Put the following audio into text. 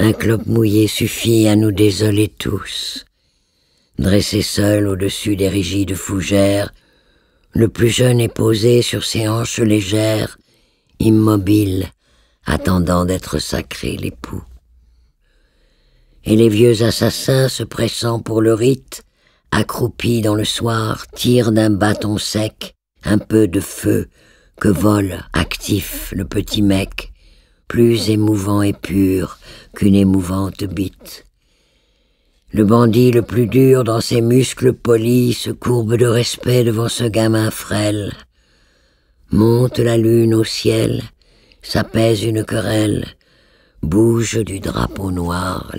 Un clope mouillé suffit à nous désoler tous. Dressé seul au-dessus des rigides fougères, le plus jeune est posé sur ses hanches légères, immobile, attendant d'être sacré l'époux. Et les vieux assassins, se pressant pour le rite, accroupis dans le soir, tirent d'un bâton sec un peu de feu que vole, actif, le petit mec, plus émouvant et pur qu'une émouvante bite. Le bandit le plus dur dans ses muscles polis se courbe de respect devant ce gamin frêle. Monte la lune au ciel, s'apaise une querelle, bouge du drapeau noir